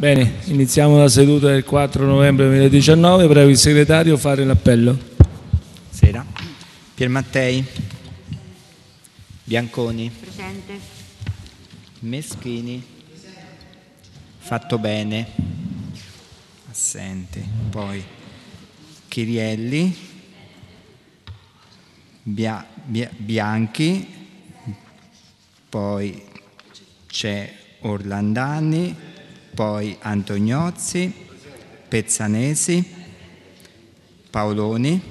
Bene, iniziamo la seduta del 4 novembre 2019. Prego il segretario fare l'appello. Sera. Mattei. Bianconi. Presente. Meschini. Presente. Fatto bene. Assente. Poi Chirielli. Bia, Bia, Bianchi. Poi c'è Orlandani poi Antoniozzi, Pezzanesi, Paoloni,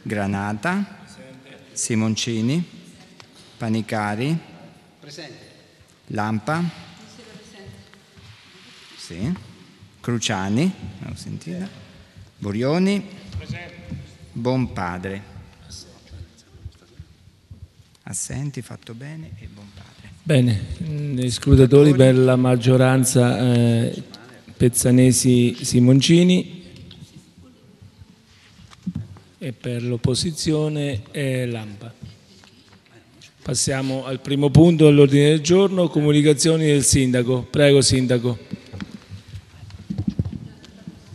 Granata, Simoncini, Panicari, Lampa, sì. Cruciani, Burioni, Buonpadre. Assenti, fatto bene e buon padre. Bene, mm, i scrutatori per la maggioranza eh, Pezzanesi Simoncini e per l'opposizione eh, Lampa. Passiamo al primo punto all'ordine del giorno, comunicazioni del Sindaco. Prego Sindaco.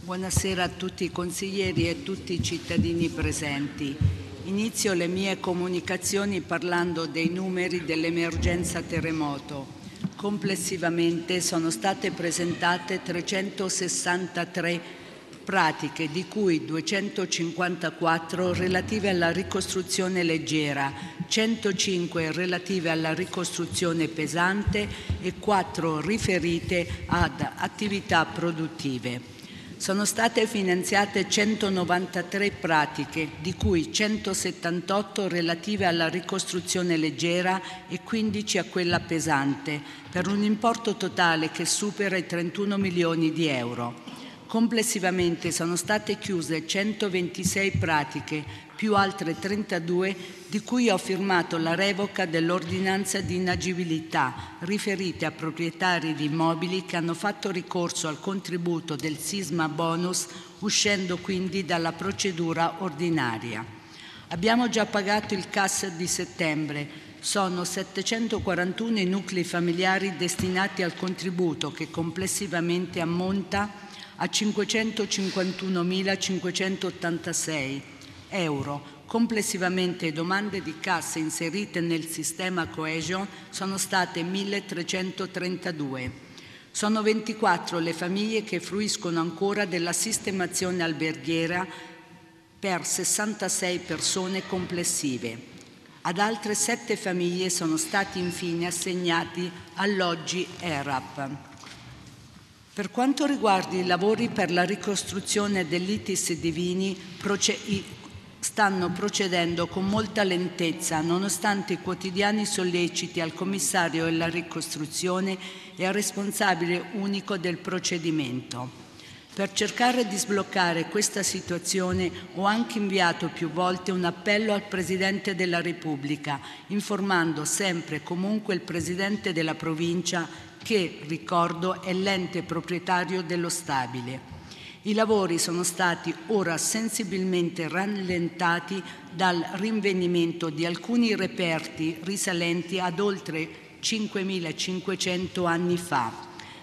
Buonasera a tutti i consiglieri e a tutti i cittadini presenti. Inizio le mie comunicazioni parlando dei numeri dell'emergenza terremoto. Complessivamente sono state presentate 363 pratiche, di cui 254 relative alla ricostruzione leggera, 105 relative alla ricostruzione pesante e 4 riferite ad attività produttive. Sono state finanziate 193 pratiche, di cui 178 relative alla ricostruzione leggera e 15 a quella pesante, per un importo totale che supera i 31 milioni di euro. Complessivamente sono state chiuse 126 pratiche più altre 32 di cui ho firmato la revoca dell'ordinanza di inagibilità riferite a proprietari di immobili che hanno fatto ricorso al contributo del sisma bonus uscendo quindi dalla procedura ordinaria. Abbiamo già pagato il CAS di settembre, sono 741 i nuclei familiari destinati al contributo che complessivamente ammonta a 551.586 euro. Complessivamente domande di cassa inserite nel sistema coesion sono state 1.332. Sono 24 le famiglie che fruiscono ancora della sistemazione alberghiera per 66 persone complessive. Ad altre 7 famiglie sono stati infine assegnati alloggi ERAP. Per quanto riguarda i lavori per la ricostruzione dell'ITIS Divini, stanno procedendo con molta lentezza nonostante i quotidiani solleciti al commissario della ricostruzione e al responsabile unico del procedimento. Per cercare di sbloccare questa situazione ho anche inviato più volte un appello al Presidente della Repubblica, informando sempre e comunque il Presidente della provincia che, ricordo, è l'ente proprietario dello stabile. I lavori sono stati ora sensibilmente rallentati dal rinvenimento di alcuni reperti risalenti ad oltre 5.500 anni fa.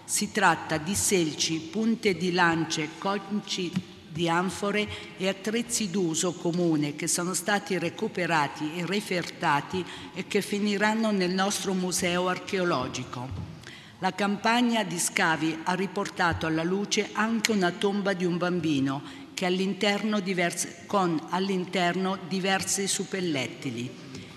Si tratta di selci, punte di lance, conci di anfore e attrezzi d'uso comune che sono stati recuperati e refertati e che finiranno nel nostro museo archeologico. La campagna di scavi ha riportato alla luce anche una tomba di un bambino all'interno diverse, con all'interno diversi suppellettili.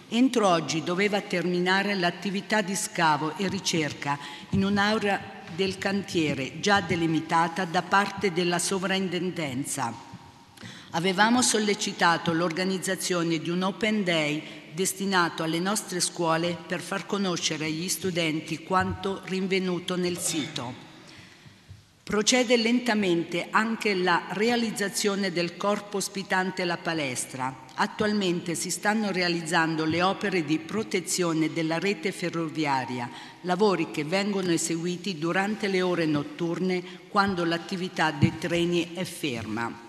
Entro oggi doveva terminare l'attività di scavo e ricerca in un'area del cantiere già delimitata da parte della sovrintendenza. Avevamo sollecitato l'organizzazione di un open day destinato alle nostre scuole per far conoscere agli studenti quanto rinvenuto nel sito. Procede lentamente anche la realizzazione del corpo ospitante la palestra. Attualmente si stanno realizzando le opere di protezione della rete ferroviaria, lavori che vengono eseguiti durante le ore notturne quando l'attività dei treni è ferma.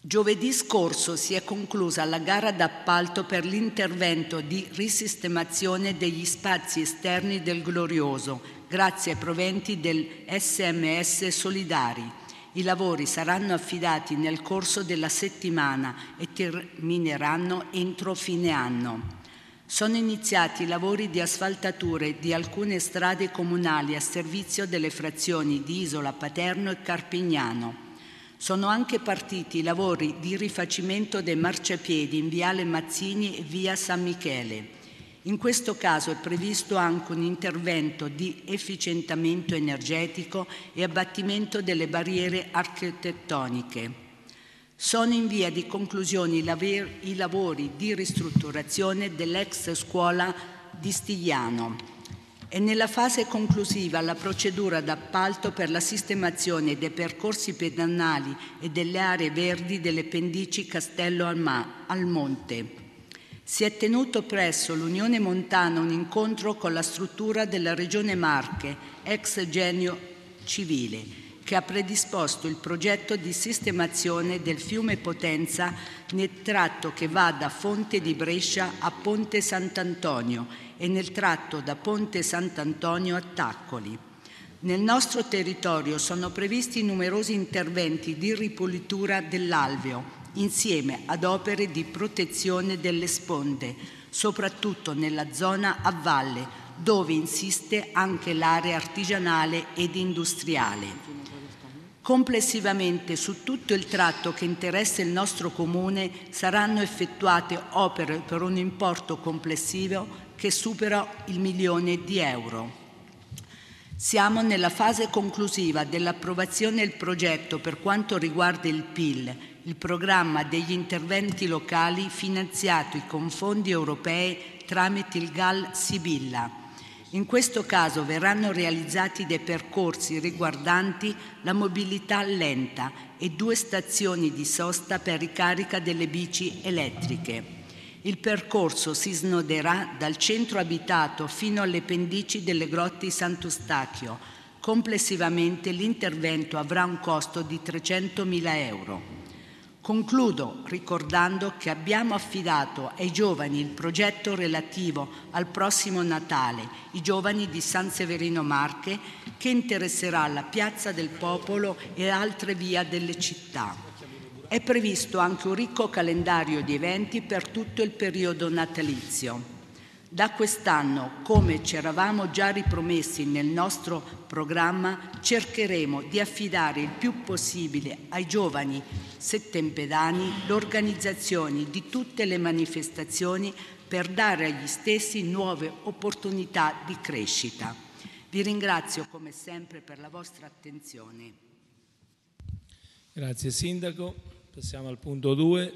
Giovedì scorso si è conclusa la gara d'appalto per l'intervento di risistemazione degli spazi esterni del Glorioso, grazie ai proventi del SMS Solidari. I lavori saranno affidati nel corso della settimana e termineranno entro fine anno. Sono iniziati i lavori di asfaltature di alcune strade comunali a servizio delle frazioni di Isola Paterno e Carpignano. Sono anche partiti i lavori di rifacimento dei marciapiedi in Viale Mazzini e Via San Michele. In questo caso è previsto anche un intervento di efficientamento energetico e abbattimento delle barriere architettoniche. Sono in via di conclusione i lavori di ristrutturazione dell'ex scuola di Stigliano è nella fase conclusiva la procedura d'appalto per la sistemazione dei percorsi pedonali e delle aree verdi delle pendici Castello al Monte. Si è tenuto presso l'Unione Montana un incontro con la struttura della Regione Marche, ex genio civile, che ha predisposto il progetto di sistemazione del fiume Potenza nel tratto che va da Fonte di Brescia a Ponte Sant'Antonio e nel tratto da Ponte Sant'Antonio a Taccoli. Nel nostro territorio sono previsti numerosi interventi di ripulitura dell'alveo insieme ad opere di protezione delle sponde, soprattutto nella zona a valle dove insiste anche l'area artigianale ed industriale. Complessivamente su tutto il tratto che interessa il nostro comune saranno effettuate opere per un importo complessivo che supera il milione di euro. Siamo nella fase conclusiva dell'approvazione del progetto per quanto riguarda il PIL, il programma degli interventi locali finanziati con fondi europei tramite il GAL Sibilla. In questo caso verranno realizzati dei percorsi riguardanti la mobilità lenta e due stazioni di sosta per ricarica delle bici elettriche. Il percorso si snoderà dal centro abitato fino alle pendici delle grotte di Sant'Eustachio. Complessivamente l'intervento avrà un costo di 300.000 euro. Concludo ricordando che abbiamo affidato ai giovani il progetto relativo al prossimo Natale, i giovani di San Severino Marche, che interesserà la Piazza del Popolo e altre vie delle città. È previsto anche un ricco calendario di eventi per tutto il periodo natalizio. Da quest'anno, come ci eravamo già ripromessi nel nostro programma, cercheremo di affidare il più possibile ai giovani settempedani l'organizzazione di tutte le manifestazioni per dare agli stessi nuove opportunità di crescita. Vi ringrazio come sempre per la vostra attenzione. Grazie Sindaco. Passiamo al punto 2,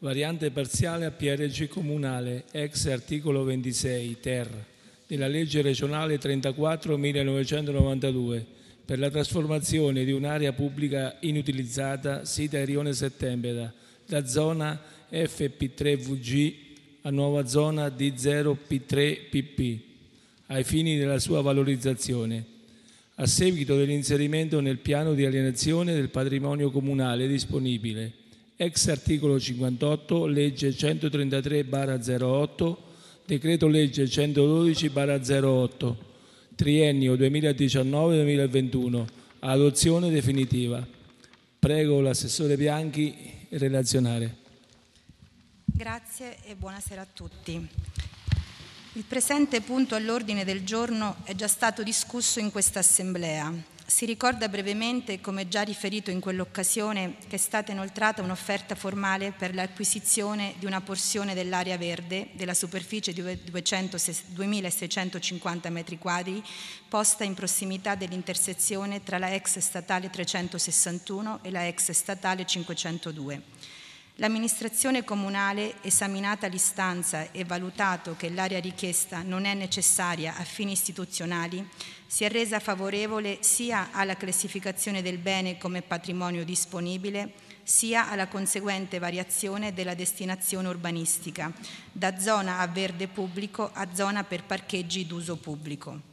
variante parziale a PRG comunale, ex articolo 26 ter della legge regionale 34 1992 per la trasformazione di un'area pubblica inutilizzata sita a Rione Settembeda da zona FP3VG a nuova zona D0P3PP ai fini della sua valorizzazione a seguito dell'inserimento nel piano di alienazione del patrimonio comunale disponibile, ex articolo 58, legge 133-08, decreto legge 112-08, triennio 2019-2021, adozione definitiva. Prego l'assessore Bianchi relazionare. Grazie e buonasera a tutti. Il presente punto all'ordine del giorno è già stato discusso in questa Assemblea. Si ricorda brevemente, come già riferito in quell'occasione, che è stata inoltrata un'offerta formale per l'acquisizione di una porzione dell'area verde della superficie di 2650 m2 posta in prossimità dell'intersezione tra la ex statale 361 e la ex statale 502 L'amministrazione comunale, esaminata l'istanza e valutato che l'area richiesta non è necessaria a fini istituzionali, si è resa favorevole sia alla classificazione del bene come patrimonio disponibile, sia alla conseguente variazione della destinazione urbanistica, da zona a verde pubblico a zona per parcheggi d'uso pubblico.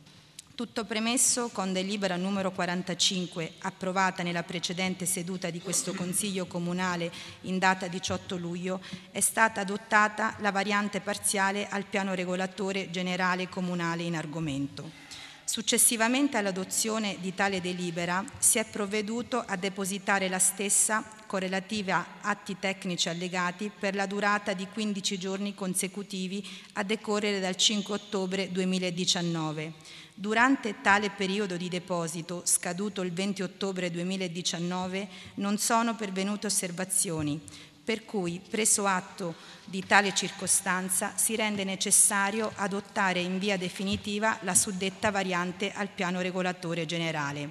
Tutto premesso con delibera numero 45 approvata nella precedente seduta di questo Consiglio Comunale in data 18 luglio è stata adottata la variante parziale al piano regolatore generale comunale in argomento. Successivamente all'adozione di tale delibera si è provveduto a depositare la stessa con relativi atti tecnici allegati per la durata di 15 giorni consecutivi a decorrere dal 5 ottobre 2019. Durante tale periodo di deposito, scaduto il 20 ottobre 2019, non sono pervenute osservazioni, per cui, preso atto di tale circostanza, si rende necessario adottare in via definitiva la suddetta variante al piano regolatore generale.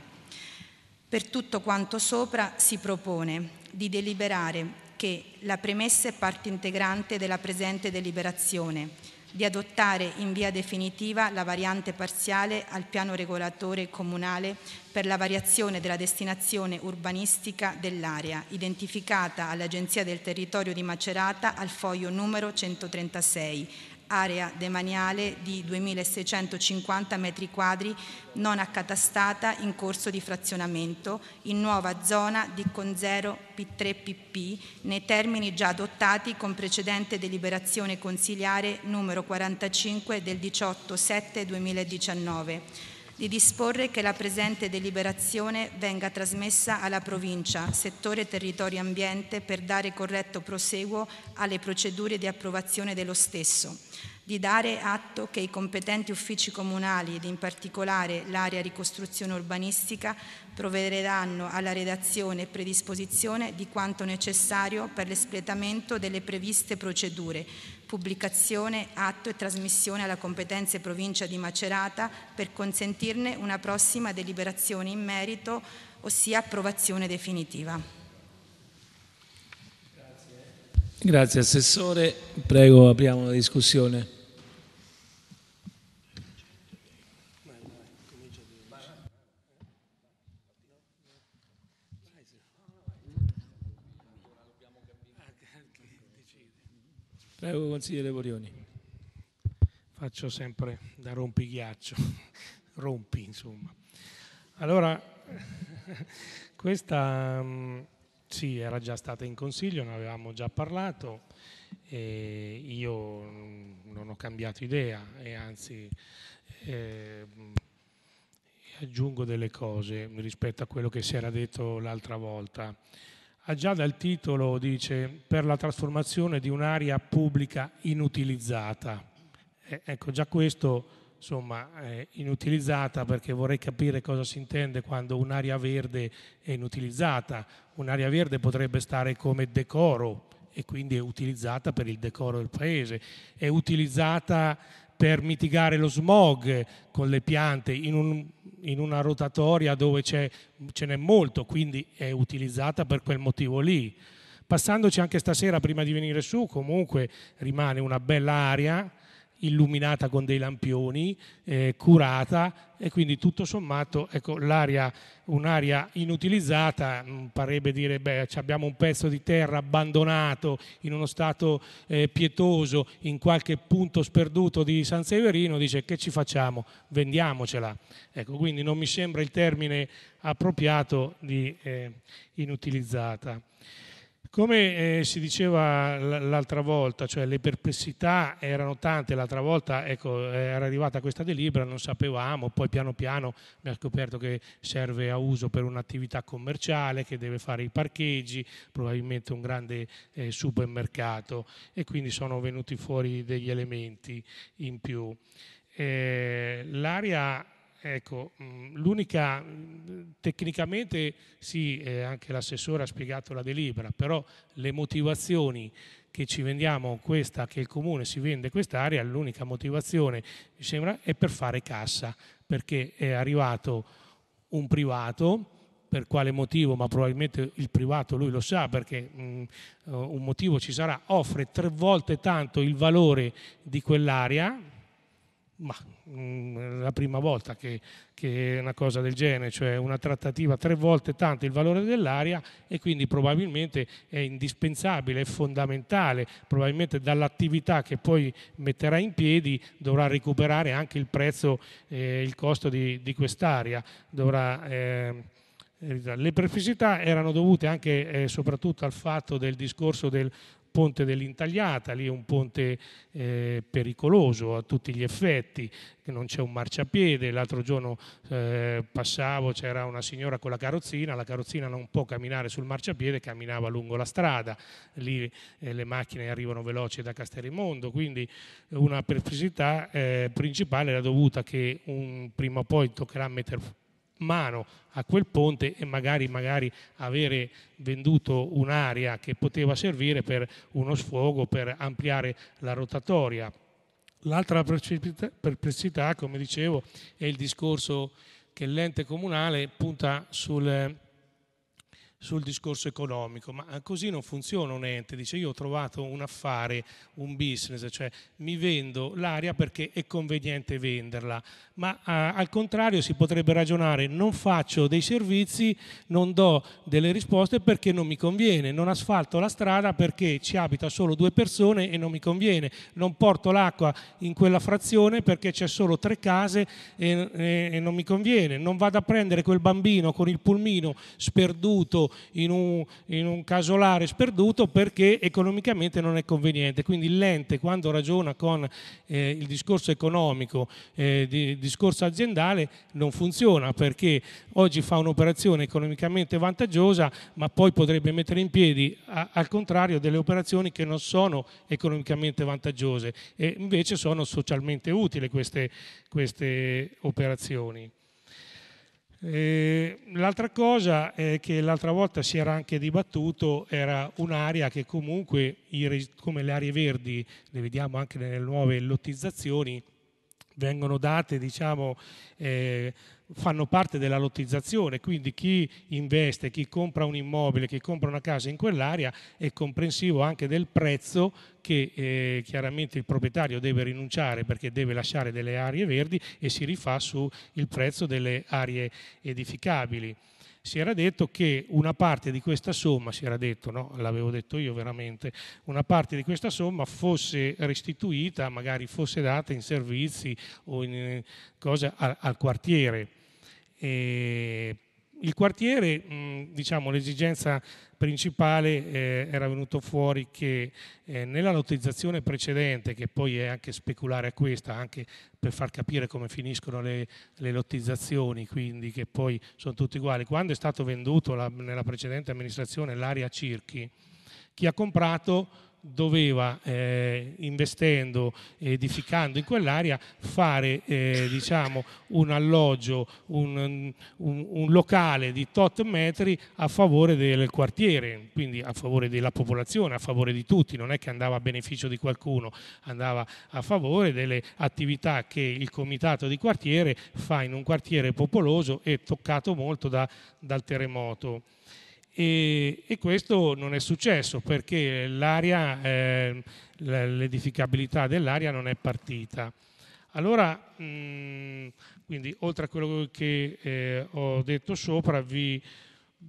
Per tutto quanto sopra si propone di deliberare che la premessa è parte integrante della presente deliberazione, di adottare in via definitiva la variante parziale al piano regolatore comunale per la variazione della destinazione urbanistica dell'area, identificata all'Agenzia del Territorio di Macerata al foglio numero 136, area demaniale di 2.650 metri quadri non accatastata in corso di frazionamento in nuova zona di 0 P3PP nei termini già adottati con precedente deliberazione consiliare numero 45 del 18 7 2019 di disporre che la presente deliberazione venga trasmessa alla provincia, settore territorio ambiente per dare corretto proseguo alle procedure di approvazione dello stesso, di dare atto che i competenti uffici comunali ed in particolare l'area ricostruzione urbanistica provvederanno alla redazione e predisposizione di quanto necessario per l'espletamento delle previste procedure pubblicazione, atto e trasmissione alla competenze provincia di Macerata per consentirne una prossima deliberazione in merito, ossia approvazione definitiva. Grazie, Grazie Assessore. Prego, apriamo la discussione. Prego, consigliere Borioni. Faccio sempre da rompighiaccio, rompi insomma. Allora, questa mm, sì, era già stata in consiglio, ne avevamo già parlato, io non ho cambiato idea e anzi eh, aggiungo delle cose rispetto a quello che si era detto l'altra volta già dal titolo dice per la trasformazione di un'area pubblica inutilizzata. Eh, ecco, già questo insomma è inutilizzata perché vorrei capire cosa si intende quando un'area verde è inutilizzata. Un'area verde potrebbe stare come decoro e quindi è utilizzata per il decoro del paese, è utilizzata per mitigare lo smog con le piante in, un, in una rotatoria dove ce n'è molto, quindi è utilizzata per quel motivo lì. Passandoci anche stasera prima di venire su, comunque rimane una bella aria illuminata con dei lampioni, eh, curata e quindi tutto sommato ecco, l'area, un'area inutilizzata, mh, mm, parrebbe dire beh abbiamo un pezzo di terra abbandonato in uno stato eh, pietoso in qualche punto sperduto di San Severino, dice che ci facciamo? Vendiamocela. Ecco, quindi non mi sembra il termine appropriato di eh, inutilizzata. Come eh, si diceva l'altra volta, cioè le perplessità erano tante, l'altra volta ecco, eh, era arrivata questa delibera, non sapevamo, poi piano piano mi ha scoperto che serve a uso per un'attività commerciale, che deve fare i parcheggi, probabilmente un grande eh, supermercato e quindi sono venuti fuori degli elementi in più. Eh, l'area Ecco, mm, l'unica, mm, tecnicamente sì, eh, anche l'assessore ha spiegato la delibera, però le motivazioni che ci vendiamo questa, che il comune si vende quest'area, l'unica motivazione, mi sembra, è per fare cassa, perché è arrivato un privato, per quale motivo, ma probabilmente il privato lui lo sa perché mh, mm, eh, un motivo ci sarà, offre tre volte tanto il valore di quell'area, ma mh, mm, la prima volta che, che, una cosa del genere, cioè una trattativa tre volte tanto il valore dell'aria e quindi probabilmente è indispensabile, è fondamentale, probabilmente dall'attività che poi metterà in piedi dovrà recuperare anche il prezzo, eh, il costo di, di quest'aria, dovrà... Eh, le perplessità erano dovute anche e eh, soprattutto al fatto del discorso del ponte dell'intagliata, lì è un ponte eh, pericoloso a tutti gli effetti, che non c'è un marciapiede, l'altro giorno eh, passavo, c'era una signora con la carrozzina, la carrozzina non può camminare sul marciapiede, camminava lungo la strada, lì eh, le macchine arrivano veloci da Castelrimondo, quindi una perplessità eh, principale era dovuta che un, prima o poi toccherà mettere mano a quel ponte e magari, magari avere venduto un'area che poteva servire per uno sfogo, per ampliare la rotatoria. L'altra perplessità, come dicevo, è il discorso che l'ente comunale punta sul sul discorso economico, ma così non funziona un ente, dice io ho trovato un affare, un business, cioè mi vendo l'aria perché è conveniente venderla, ma a, al contrario si potrebbe ragionare non faccio dei servizi, non do delle risposte perché non mi conviene, non asfalto la strada perché ci abita solo due persone e non mi conviene, non porto l'acqua in quella frazione perché c'è solo tre case e, e, e non mi conviene, non vado a prendere quel bambino con il pulmino sperduto in un, in un casolare sperduto perché economicamente non è conveniente. Quindi l'ente quando ragiona con eh, il discorso economico, eh, di, il discorso aziendale, non funziona perché oggi fa un'operazione economicamente vantaggiosa ma poi potrebbe mettere in piedi a, al contrario delle operazioni che non sono economicamente vantaggiose e invece sono socialmente utili queste, queste operazioni. Eh, l'altra cosa è che l'altra volta si era anche dibattuto, era un'area che comunque, come le aree verdi, le vediamo anche nelle nuove lottizzazioni, vengono date, diciamo, eh, fanno parte della lottizzazione, quindi chi investe, chi compra un immobile, chi compra una casa in quell'area è comprensivo anche del prezzo che eh, chiaramente il proprietario deve rinunciare perché deve lasciare delle aree verdi e si rifà sul prezzo delle aree edificabili si era detto che una parte di questa somma, si era detto, no? l'avevo detto io veramente, una parte di questa somma fosse restituita, magari fosse data in servizi o in eh, cose al, al quartiere. E il quartiere, mm, diciamo, l'esigenza principale eh, era venuto fuori che eh, nella lottizzazione precedente, che poi è anche speculare a questa, anche per far capire come finiscono le, le lottizzazioni, quindi che poi sono tutti uguali, quando è stato venduto la, nella precedente amministrazione l'area Circhi, chi ha comprato doveva, eh, investendo, edificando in quell'area, fare eh, diciamo, un alloggio, un, un, un, locale di tot metri a favore del quartiere, quindi a favore della popolazione, a favore di tutti, non è che andava a beneficio di qualcuno, andava a favore delle attività che il comitato di quartiere fa in un quartiere popoloso e toccato molto da, dal terremoto. E, e, questo non è successo perché l'aria, eh, l'edificabilità dell'aria non è partita. Allora, mh, mm, quindi oltre a quello che eh, ho detto sopra, vi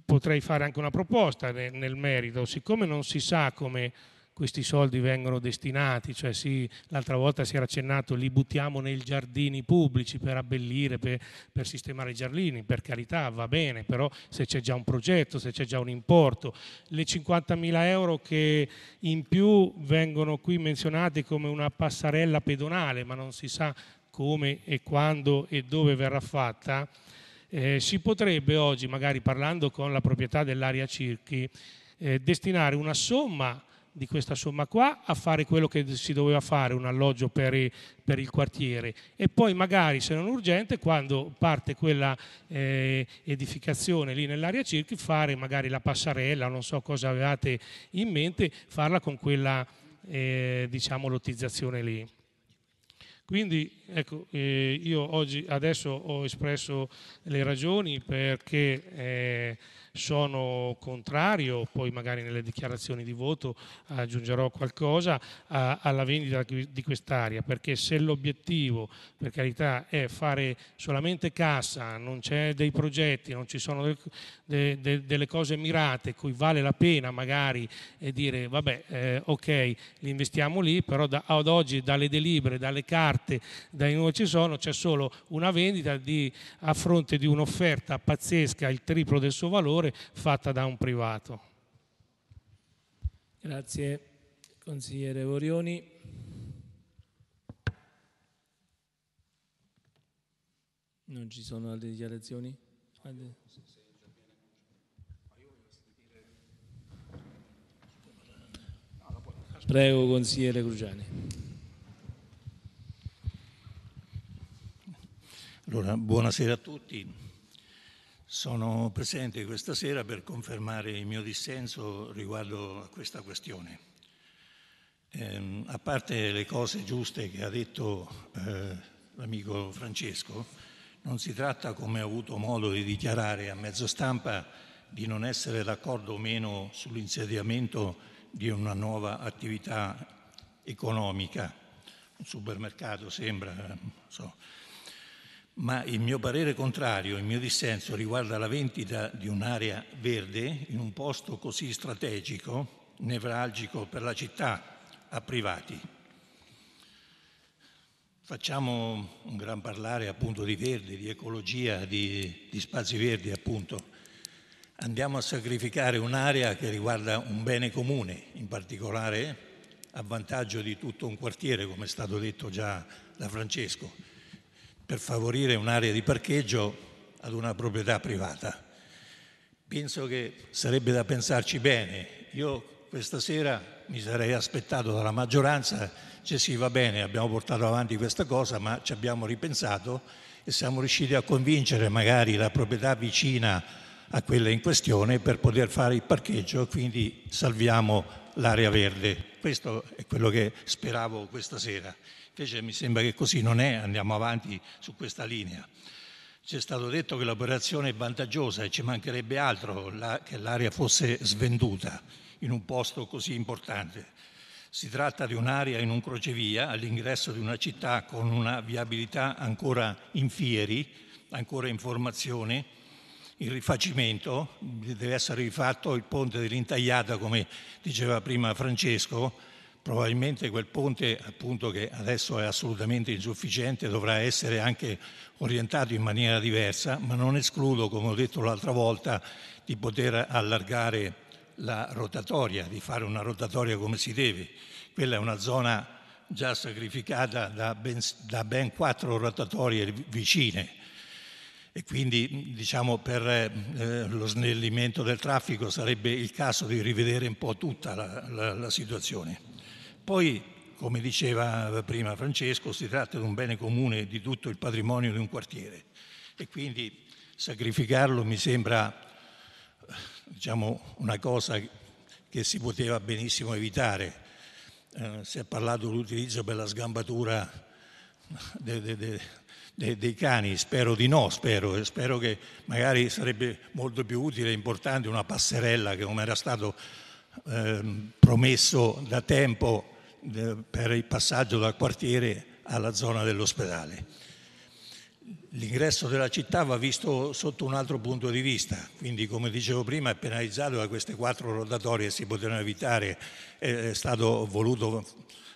potrei fare anche una proposta nel, nel merito, siccome non si sa come questi soldi vengono destinati, cioè sì, l'altra volta si era accennato li buttiamo nei giardini pubblici per abbellire, per, per sistemare i giardini, per carità va bene, però se c'è già un progetto, se c'è già un importo, le 50.000 euro che in più vengono qui menzionate come una passarella pedonale, ma non si sa come e quando e dove verrà fatta, eh, si potrebbe oggi, magari parlando con la proprietà dell'area Circhi, eh, destinare una somma di questa somma qua a fare quello che si doveva fare, un alloggio per, per il quartiere e poi magari se non urgente quando parte quella eh, edificazione lì nell'area circa fare magari la passarella, non so cosa avevate in mente, farla con quella eh, diciamo lottizzazione lì. Quindi ecco, eh, io oggi adesso ho espresso le ragioni perché eh, sono contrario, poi magari nelle dichiarazioni di voto aggiungerò qualcosa, alla vendita di quest'area, perché se l'obiettivo, per carità, è fare solamente cassa, non c'è dei progetti, non ci sono delle cose mirate, cui vale la pena magari eh, dire vabbè, eh, ok, li investiamo lì, però ad oggi dalle delibere, dalle carte, dai nuovi ci sono, c'è solo una vendita di, a fronte di un'offerta pazzesca, il triplo del suo valore, valore fatta da un privato. Grazie consigliere Vorioni. Non ci sono altre dichiarazioni? Prego consigliere Crugiani. Allora, buonasera a tutti. Sono presente questa sera per confermare il mio dissenso riguardo a questa questione. Eh, a parte le cose giuste che ha detto eh, l'amico Francesco, non si tratta, come ha avuto modo di dichiarare a mezzo stampa, di non essere d'accordo o meno sull'insediamento di una nuova attività economica. Un supermercato sembra, non so ma il mio parere contrario, il mio dissenso riguarda la vendita di un'area verde in un posto così strategico, nevralgico per la città, a privati. Facciamo un gran parlare appunto di verde, di ecologia, di, di spazi verdi appunto. Andiamo a sacrificare un'area che riguarda un bene comune, in particolare a vantaggio di tutto un quartiere, come è stato detto già da Francesco per favorire un'area di parcheggio ad una proprietà privata. Penso che sarebbe da pensarci bene. Io questa sera mi sarei aspettato dalla maggioranza, cioè sì va bene, abbiamo portato avanti questa cosa, ma ci abbiamo ripensato e siamo riusciti a convincere magari la proprietà vicina a quella in questione per poter fare il parcheggio e quindi salviamo l'area verde. Questo è quello che speravo questa sera. Invece mi sembra che così non è, andiamo avanti su questa linea. Ci è stato detto che l'operazione è vantaggiosa e ci mancherebbe altro che l'area fosse svenduta in un posto così importante. Si tratta di un'area in un crocevia all'ingresso di una città con una viabilità ancora in fieri, ancora in formazione, in rifacimento, deve essere rifatto il ponte dell'intagliata come diceva prima Francesco, probabilmente quel ponte, appunto, che adesso è assolutamente insufficiente, dovrà essere anche orientato in maniera diversa, ma non escludo, come ho detto l'altra volta, di poter allargare la rotatoria, di fare una rotatoria come si deve. Quella è una zona già sacrificata da ben, da ben quattro rotatorie vicine e quindi diciamo, per eh, lo snellimento del traffico sarebbe il caso di rivedere un po' tutta la, la, la situazione. Poi, come diceva prima Francesco, si tratta di un bene comune di tutto il patrimonio di un quartiere e quindi sacrificarlo mi sembra diciamo, una cosa che si poteva benissimo evitare. Eh, si è parlato dell'utilizzo per la sgambatura de, de, de, dei cani, spero di no, spero, spero che magari sarebbe molto più utile e importante una passerella che come era stato eh, promesso da tempo per il passaggio dal quartiere alla zona dell'ospedale. L'ingresso della città va visto sotto un altro punto di vista, quindi come dicevo prima è penalizzato da queste quattro rotatorie, si potevano evitare, è stato voluto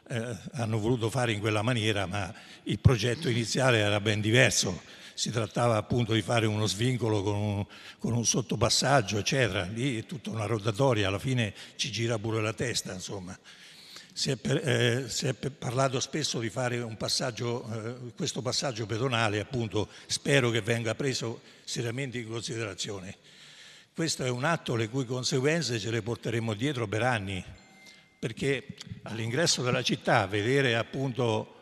eh, hanno voluto fare in quella maniera, ma il progetto iniziale era ben diverso. Si trattava appunto di fare uno svincolo con un, con un sottopassaggio, eccetera. Lì è tutta una rotatoria, alla fine ci gira pure la testa, insomma. Si è, per, eh, si è, parlato spesso di fare passaggio, eh, questo passaggio pedonale, appunto, spero che venga preso seriamente in considerazione. Questo è un atto le cui conseguenze ce le porteremo dietro per anni, perché all'ingresso della città vedere appunto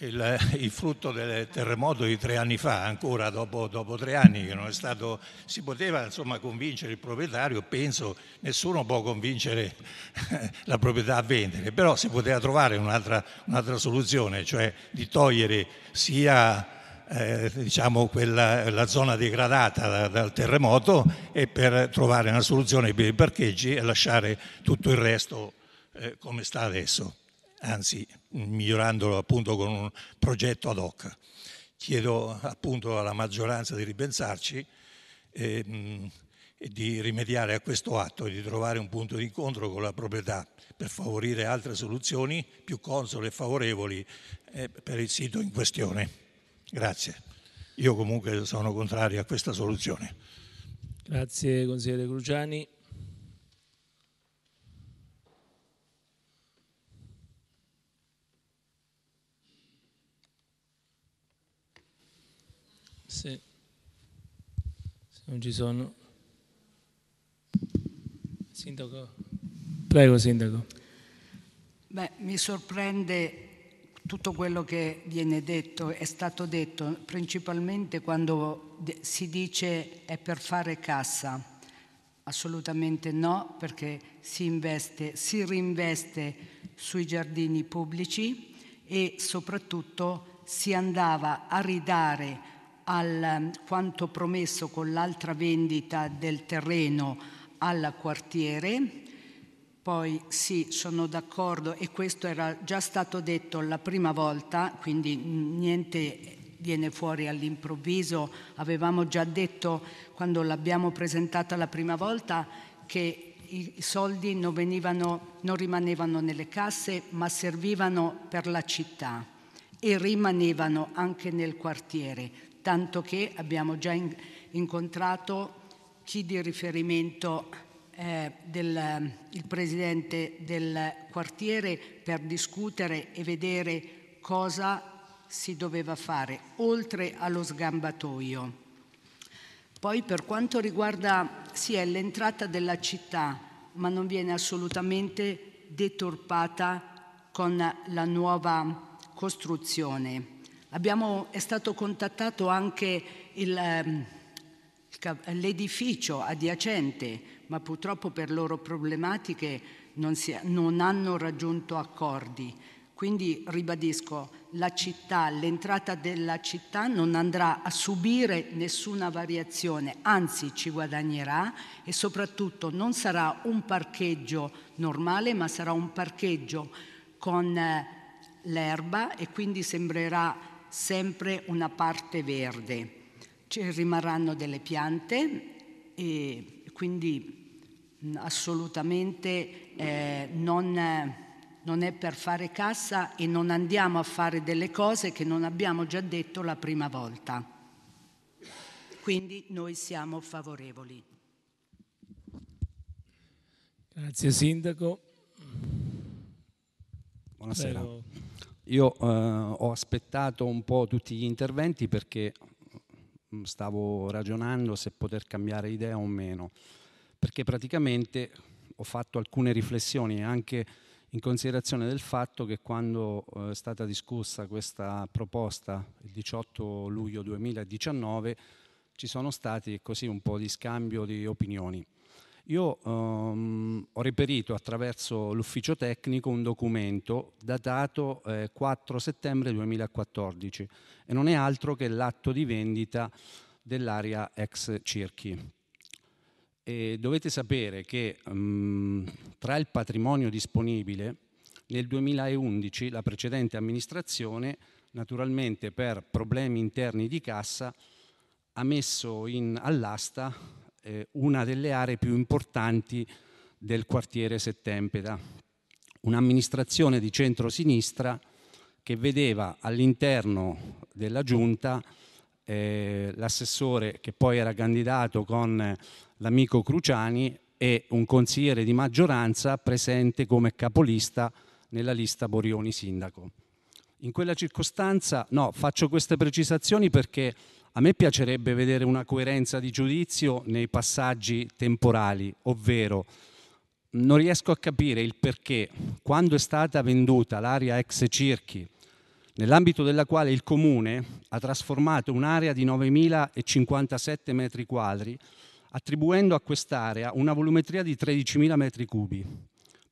il, eh, il, frutto del terremoto di tre anni fa, ancora dopo, dopo tre anni, che non è stato, si poteva insomma, convincere il proprietario, penso nessuno può convincere la proprietà a vendere, però si poteva trovare un'altra, un'altra soluzione, cioè di togliere sia eh, diciamo quella, la zona degradata da, dal terremoto e per trovare una soluzione per i parcheggi e lasciare tutto il resto eh, come sta adesso anzi migliorandolo appunto con un progetto ad hoc. Chiedo appunto alla maggioranza di ripensarci e, ehm, mh, e di rimediare a questo atto e di trovare un punto di incontro con la proprietà per favorire altre soluzioni più console e favorevoli eh, per il sito in questione. Grazie. Io comunque sono contrario a questa soluzione. Grazie consigliere Cruciani. Non ci sono. Sindaco. Prego, Sindaco. Beh, mi sorprende tutto quello che viene detto, è stato detto principalmente quando si dice è per fare cassa. Assolutamente no, perché si investe, si reinveste sui giardini pubblici e soprattutto si andava a ridare al ehm, quanto promesso con l'altra vendita del terreno al quartiere. Poi sì, sono d'accordo e questo era già stato detto la prima volta, quindi niente viene fuori all'improvviso. Avevamo già detto quando l'abbiamo presentata la prima volta che i soldi non, venivano, non rimanevano nelle casse ma servivano per la città e rimanevano anche nel quartiere tanto che abbiamo già in, incontrato chi di riferimento eh, del il presidente del quartiere per discutere e vedere cosa si doveva fare oltre allo sgambatoio. Poi per quanto riguarda sì, è l'entrata della città, ma non viene assolutamente deturpata con la nuova costruzione. Abbiamo, è stato contattato anche il, ehm, l'edificio adiacente, ma purtroppo per loro problematiche non, si, non hanno raggiunto accordi. Quindi ribadisco, la città, l'entrata della città non andrà a subire nessuna variazione, anzi ci guadagnerà e soprattutto non sarà un parcheggio normale, ma sarà un parcheggio con eh, l'erba e quindi sembrerà sempre una parte verde. Ci rimarranno delle piante e quindi mm, assolutamente eh, non, non è per fare cassa e non andiamo a fare delle cose che non abbiamo già detto la prima volta. Quindi noi siamo favorevoli. Grazie Sindaco. Buonasera. Prego. Io eh, ho aspettato un po' tutti gli interventi perché mm, stavo ragionando se poter cambiare idea o meno, perché praticamente ho fatto alcune riflessioni anche in considerazione del fatto che quando eh, è stata discussa questa proposta il 18 luglio 2019 ci sono stati così un po' di scambio di opinioni. Io um, ho reperito attraverso l'ufficio tecnico un documento datato eh, 4 settembre 2014 e non è altro che l'atto di vendita dell'area ex Circhi. E dovete sapere che um, tra il patrimonio disponibile nel 2011 la precedente amministrazione, naturalmente per problemi interni di cassa, ha messo in all'asta eh, una delle aree più importanti del quartiere Settempeda, un'amministrazione di centro-sinistra che vedeva all'interno della giunta eh, l'assessore che poi era candidato con l'amico Cruciani e un consigliere di maggioranza presente come capolista nella lista Borioni sindaco. In quella circostanza, no, faccio queste precisazioni perché a me piacerebbe vedere una coerenza di giudizio nei passaggi temporali, ovvero non riesco a capire il perché quando è stata venduta l'area ex Circhi, nell'ambito della quale il comune ha trasformato un'area di 9.057 metri quadri, attribuendo a quest'area una volumetria di 13.000 metri cubi,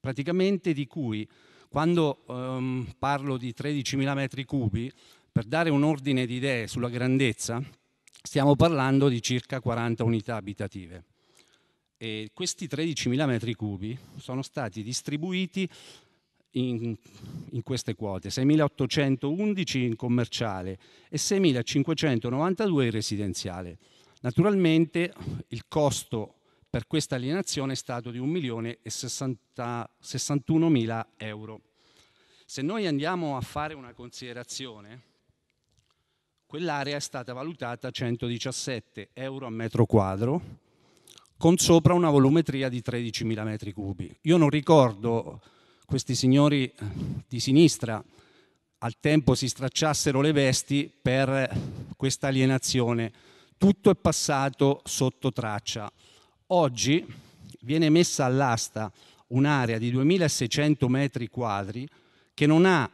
praticamente di cui quando ehm, parlo di 13.000 metri cubi per dare un ordine di idee sulla grandezza, stiamo parlando di circa 40 unità abitative. E questi 13.000 metri cubi sono stati distribuiti in, in queste quote, 6.811 in commerciale e 6.592 in residenziale. Naturalmente il costo per questa alienazione è stato di 1.061.000 euro. Se noi andiamo a fare una considerazione, Quell'area è stata valutata a 117 euro a metro quadro, con sopra una volumetria di 13.000 metri cubi. Io non ricordo questi signori eh, di sinistra al tempo si stracciassero le vesti per questa alienazione. Tutto è passato sotto traccia. Oggi viene messa all'asta un'area di 2.600 metri quadri che non ha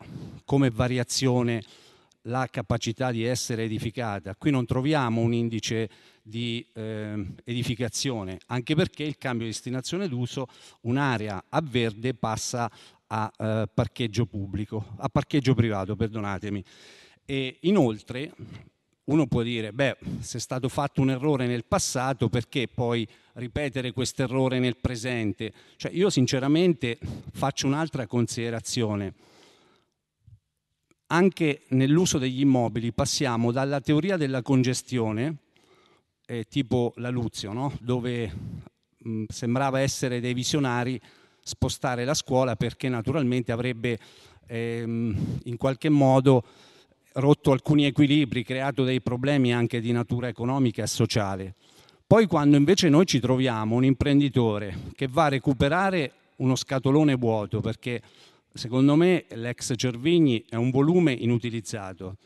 come variazione la capacità di essere edificata. Qui non troviamo un indice di eh, edificazione, anche perché il cambio di destinazione d'uso, un'area a verde passa a eh, parcheggio pubblico, a parcheggio privato, perdonatemi. E inoltre uno può dire, beh, se è stato fatto un errore nel passato, perché poi ripetere questo errore nel presente? Cioè, io sinceramente faccio un'altra considerazione anche nell'uso degli immobili passiamo dalla teoria della congestione, eh, tipo la Luzio, no? dove mh, mm, sembrava essere dei visionari spostare la scuola perché naturalmente avrebbe ehm, in qualche modo rotto alcuni equilibri, creato dei problemi anche di natura economica e sociale. Poi quando invece noi ci troviamo un imprenditore che va a recuperare uno scatolone vuoto perché Secondo me l'ex Cervigni è un volume inutilizzato,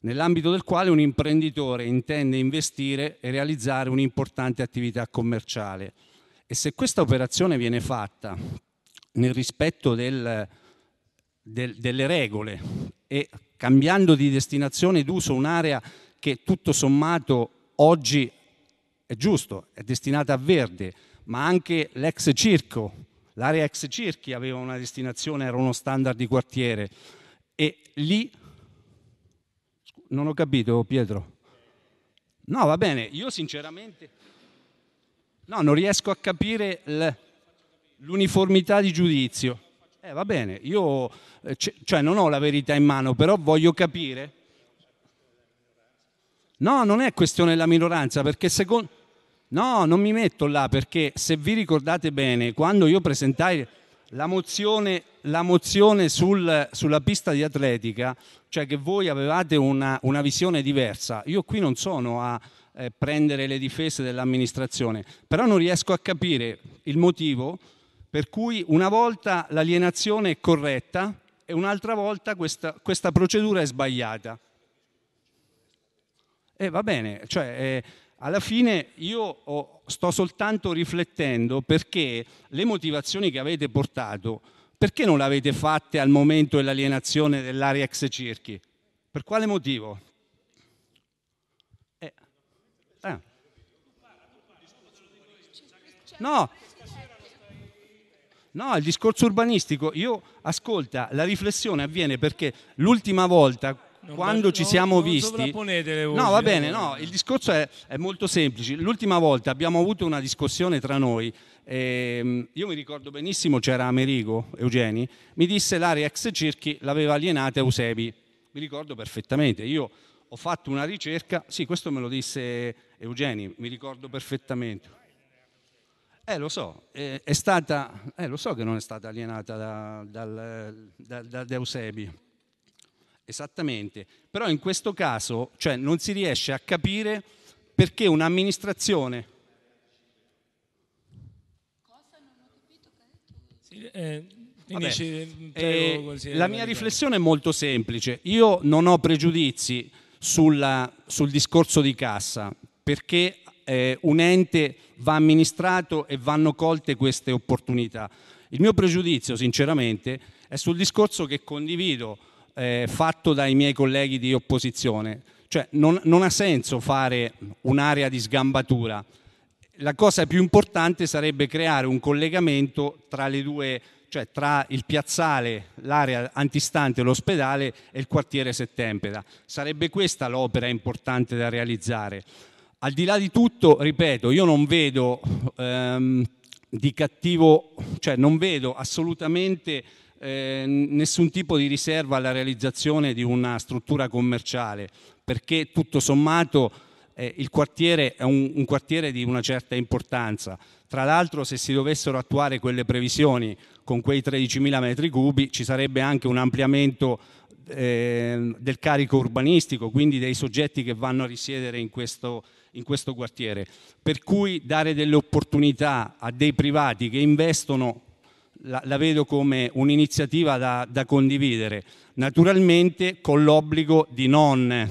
nell'ambito del quale un imprenditore intende investire e realizzare un'importante attività commerciale. E se questa operazione viene fatta nel rispetto del, del, delle regole e cambiando di destinazione d'uso un'area che tutto sommato oggi è giusto, è destinata a verde, ma anche l'ex circo L'area ex Cerchi aveva una destinazione, era uno standard di quartiere e lì... Non ho capito Pietro. No, va bene, io sinceramente... No, non riesco a capire l'uniformità di giudizio. Eh, va bene, io eh, cioè, non ho la verità in mano, però voglio capire. No, non è questione della minoranza, perché secondo... No, non mi metto là perché se vi ricordate bene, quando io presentai la mozione, la mozione sul, sulla pista di atletica, cioè che voi avevate una, una visione diversa, io qui non sono a eh, prendere le difese dell'amministrazione, però non riesco a capire il motivo per cui una volta l'alienazione è corretta e un'altra volta questa, questa procedura è sbagliata. E eh, va bene, cioè... Eh, alla fine io sto soltanto riflettendo perché le motivazioni che avete portato, perché non le avete fatte al momento dell'alienazione dell'area ex Circhi? Per quale motivo? Eh. Ah. No, No, il discorso urbanistico, io ascolta, la riflessione avviene perché l'ultima volta quando ci siamo non, visti... Non no, va bene, no, il discorso è, è, molto semplice. L'ultima volta abbiamo avuto una discussione tra noi. E, ehm, io mi ricordo benissimo, c'era Amerigo Eugeni, mi disse l'area ex Circhi l'aveva alienata Eusebi. Mi ricordo perfettamente. Io ho fatto una ricerca, sì, questo me lo disse Eugeni, mi ricordo perfettamente. Eh, lo so, è, eh, è stata, eh, lo so che non è stata alienata da, dal, da, da, da Eusebi Esattamente, però in questo caso cioè, non si riesce a capire perché un'amministrazione... Cosa non ho capito sì, eh, Vabbè, ci, eh, la mia riflessione è molto semplice, io non ho pregiudizi sulla, sul discorso di cassa perché eh, un ente va amministrato e vanno colte queste opportunità. Il mio pregiudizio sinceramente è sul discorso che condivido eh, fatto dai miei colleghi di opposizione. Cioè non, non ha senso fare un'area di sgambatura. La cosa più importante sarebbe creare un collegamento tra le due cioè tra il piazzale, l'area antistante l'ospedale e il quartiere Settempeda. Sarebbe questa l'opera importante da realizzare. Al di là di tutto, ripeto, io non vedo ehm, di cattivo, cioè non vedo assolutamente eh, nessun tipo di riserva alla realizzazione di una struttura commerciale, perché tutto sommato eh, il quartiere è un, un quartiere di una certa importanza. Tra l'altro se si dovessero attuare quelle previsioni con quei 13.000 metri cubi ci sarebbe anche un ampliamento eh, del carico urbanistico, quindi dei soggetti che vanno a risiedere in questo, in questo quartiere. Per cui dare delle opportunità a dei privati che investono la, la vedo come un'iniziativa da, da condividere, naturalmente con l'obbligo di non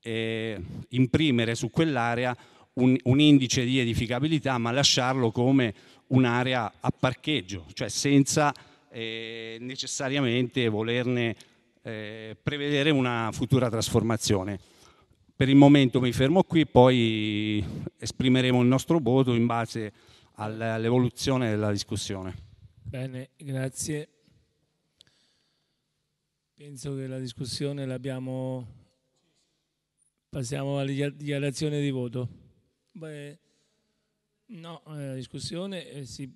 eh, imprimere su quell'area un, un, indice di edificabilità, ma lasciarlo come un'area a parcheggio, cioè senza eh, necessariamente volerne eh, prevedere una futura trasformazione. Per il momento mi fermo qui, poi esprimeremo il nostro voto in base all'evoluzione della discussione. Bene, grazie. Penso che la discussione l'abbiamo... Passiamo alla dichiarazione di voto. Beh, no, eh, la discussione eh, si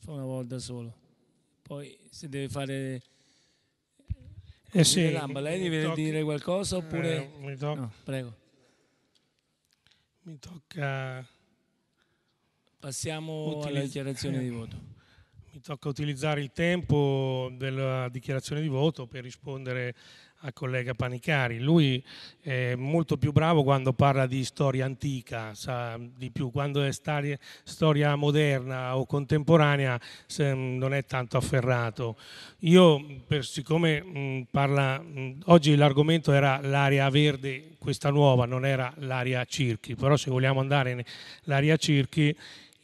fa una volta solo. Poi se deve fare... Eh sì, Lamba, lei deve tocca... dire qualcosa oppure... Eh, mi tocca... No, prego. Mi tocca... Passiamo alla dichiarazione di voto mi tocca utilizzare il tempo della dichiarazione di voto per rispondere al collega Panicari. Lui è molto più bravo quando parla di storia antica, sa di più, quando è storia moderna o contemporanea mm, non è tanto afferrato. Io, per, siccome mh, mm, parla, mh, mm, oggi l'argomento era l'area verde, questa nuova, non era l'area circhi, però se vogliamo andare nell'area circhi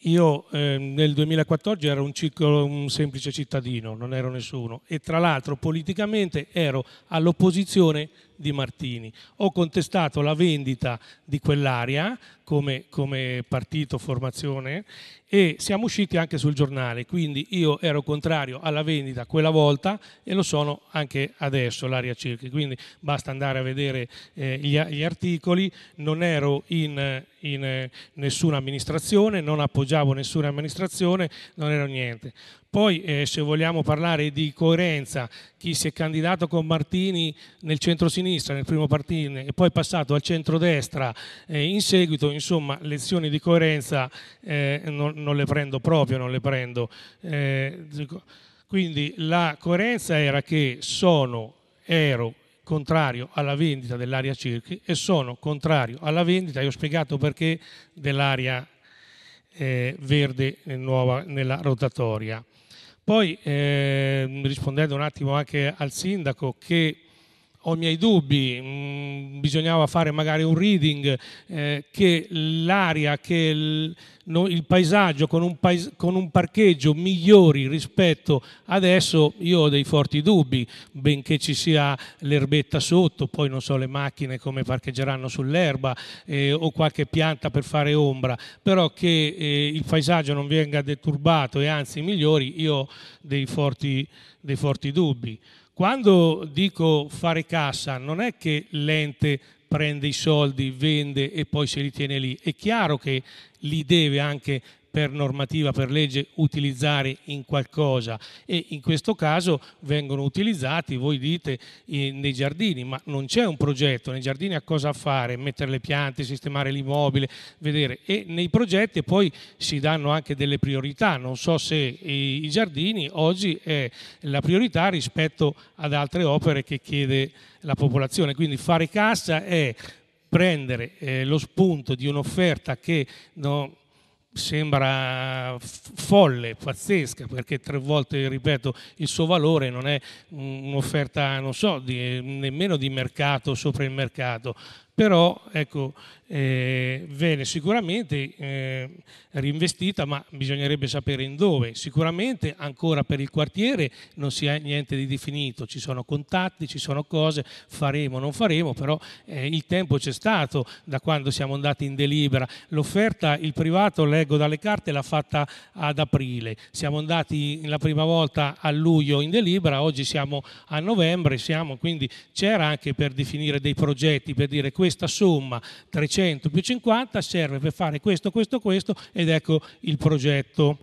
io eh, nel 2014 ero un, ciclo, un, semplice cittadino, non ero nessuno e tra l'altro politicamente ero all'opposizione di Martini. Ho contestato la vendita di quell'area come, come partito, formazione e siamo usciti anche sul giornale, quindi io ero contrario alla vendita quella volta e lo sono anche adesso, l'aria circa, quindi basta andare a vedere eh, gli, gli, articoli, non ero in, in eh, nessuna amministrazione, non appoggiavo nessuna amministrazione, non ero niente. Poi eh, se vogliamo parlare di coerenza, chi si è candidato con Martini nel centro-sinistra, nel primo partito, e poi è passato al centro-destra eh, in seguito, in insomma lezioni di coerenza eh, non, non, le prendo proprio, non le prendo. Eh, quindi la coerenza era che sono, ero contrario alla vendita dell'area circhi e sono contrario alla vendita, io ho spiegato perché, dell'area eh, verde nuova nella rotatoria. Poi ehm, rispondendo un attimo anche al sindaco che ho i miei dubbi, mm, bisognava fare magari un reading, eh, che l'aria, che il, paesaggio con un, parcheggio migliori rispetto adesso, io ho dei forti dubbi, benché ci sia l'erbetta sotto, poi non so le macchine come parcheggeranno sull'erba eh, o qualche pianta per fare ombra, però che eh, il paesaggio non venga deturbato e anzi migliori, io ho dei forti, dei forti dubbi. Quando dico fare cassa, non è che l'ente prende i soldi, vende e poi se li tiene lì. È chiaro che li deve anche per normativa, per legge utilizzare in qualcosa e in questo caso vengono utilizzati, voi dite, nei giardini, ma non c'è un progetto, nei giardini a cosa fare, mettere le piante, sistemare l'immobile, vedere e nei progetti poi si danno anche delle priorità, non so se i giardini oggi è la priorità rispetto ad altre opere che chiede la popolazione, quindi fare cassa è prendere eh, lo spunto di un'offerta che non sembra folle, pazzesca, perché tre volte, ripeto, il suo valore non è un'offerta, non so, di, nemmeno di mercato sopra il mercato, però ecco, eh, viene sicuramente eh, rinvestita, ma bisognerebbe sapere in dove. Sicuramente ancora per il quartiere non si ha niente di definito, ci sono contatti, ci sono cose, faremo, non faremo, però eh, il tempo c'è stato da quando siamo andati in delibera. L'offerta, il privato, leggo dalle carte, l'ha fatta ad aprile, siamo andati la prima volta a luglio in delibera, oggi siamo a novembre, siamo, quindi c'era anche per definire dei progetti, per dire questa somma 300 più 50 serve per fare questo, questo, questo ed ecco il progetto.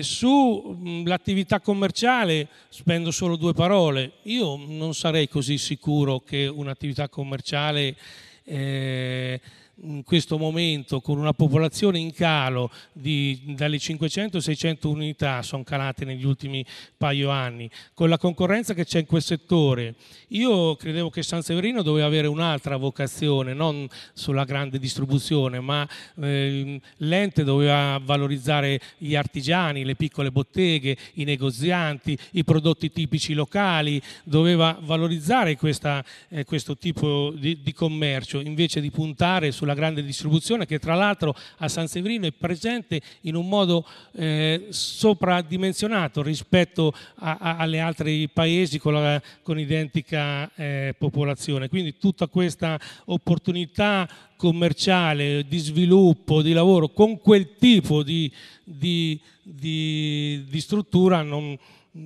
Sull'attività commerciale spendo solo due parole. Io non sarei così sicuro che un'attività commerciale eh, in questo momento con una popolazione in calo di, dalle 500 600 unità sono calate negli ultimi paio anni, con la concorrenza che c'è in quel settore. Io credevo che San Severino doveva avere un'altra vocazione, non sulla grande distribuzione, ma eh, l'ente doveva valorizzare gli artigiani, le piccole botteghe, i negozianti, i prodotti tipici locali, doveva valorizzare questa, eh, questo tipo di, di commercio invece di puntare sulla sulla grande distribuzione che tra l'altro a San Severino è presente in un modo eh, sopradimensionato rispetto a, a, alle altri paesi con, la, con identica eh, popolazione. Quindi tutta questa opportunità commerciale, di sviluppo, di lavoro con quel tipo di, di, di, di struttura non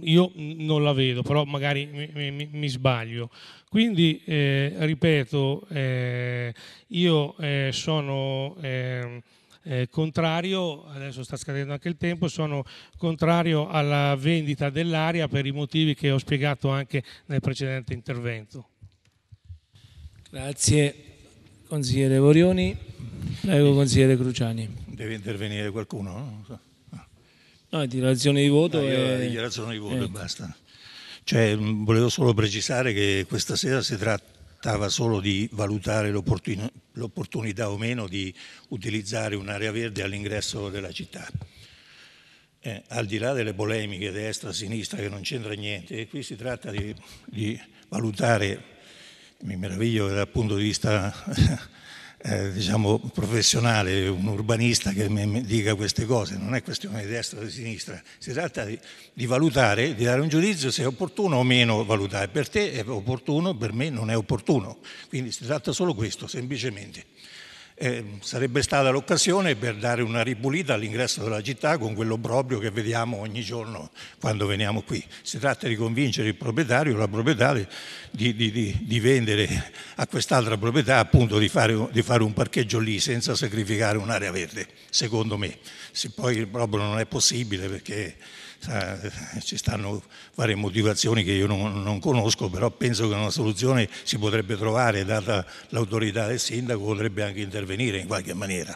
io non la vedo, però magari mi, mi, mi sbaglio. Quindi, eh, ripeto, eh, io eh, sono ehm, eh, contrario, adesso sta scadendo anche il tempo, sono contrario alla vendita dell'aria per i motivi che ho spiegato anche nel precedente intervento. Grazie. Consigliere Vorioni, prego consigliere Cruciani. Deve intervenire qualcuno? No? No, ah, dichiarazione di voto. No, e... Dichiarazione di voto e eh. basta. Cioè, mm, volevo solo precisare che questa sera si trattava solo di valutare l'opportunità o meno di utilizzare un'area verde all'ingresso della città. Eh, al di là delle polemiche destra, sinistra, che non c'entra niente, qui si tratta di, di valutare, mi meraviglio dal punto di vista Eh, diciamo, professionale, un urbanista che mi dica queste cose, non è questione di destra o di sinistra, si tratta di, di, valutare, di dare un giudizio se è opportuno o meno valutare, per te è opportuno, per me non è opportuno, quindi si tratta solo questo, semplicemente. Eh, sarebbe stata l'occasione per dare una ripulita all'ingresso della città con quell'obbrobrio che vediamo ogni giorno quando veniamo qui. Si tratta di convincere il proprietario o la proprietaria di, di, di, di, vendere a quest'altra proprietà appunto fare, di fare, un parcheggio lì senza sacrificare un'area verde, secondo me. Se poi proprio non è possibile perché eh, ci stanno varie motivazioni che io non, non, conosco, però penso che una soluzione si potrebbe trovare, data l'autorità del sindaco potrebbe anche intervenire in qualche maniera.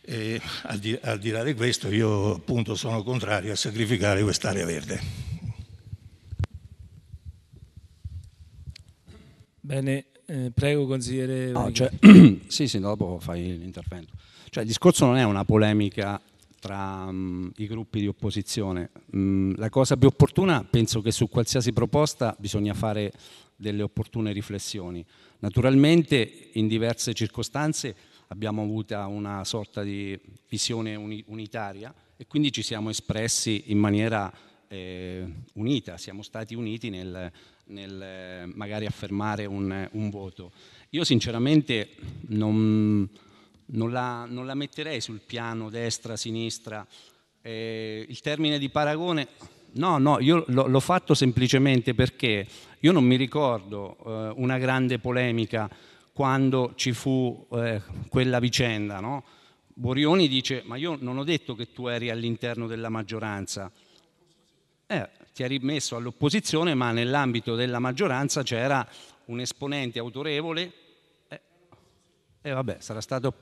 E, al, di, al di là di questo io appunto sono contrario a sacrificare quest'area verde. Bene, eh, prego consigliere. No, cioè, sì, sì, dopo fai l'intervento. Cioè, il discorso non è una polemica tra um, i gruppi di opposizione. Mm, la cosa più opportuna, penso che su qualsiasi proposta bisogna fare delle opportune riflessioni. Naturalmente in diverse circostanze abbiamo avuto una sorta di visione uni unitaria e quindi ci siamo espressi in maniera eh, unita, siamo stati uniti nel, nel magari affermare un, un voto. Io sinceramente non non la, non la metterei sul piano destra-sinistra. Eh, il termine di paragone, no, no, io l'ho fatto semplicemente perché io non mi ricordo eh, una grande polemica quando ci fu eh, quella vicenda, no? Borioni dice, ma io non ho detto che tu eri all'interno della maggioranza. Eh, ti eri rimesso all'opposizione, ma nell'ambito della maggioranza c'era un esponente autorevole e eh vabbè, sarà stato...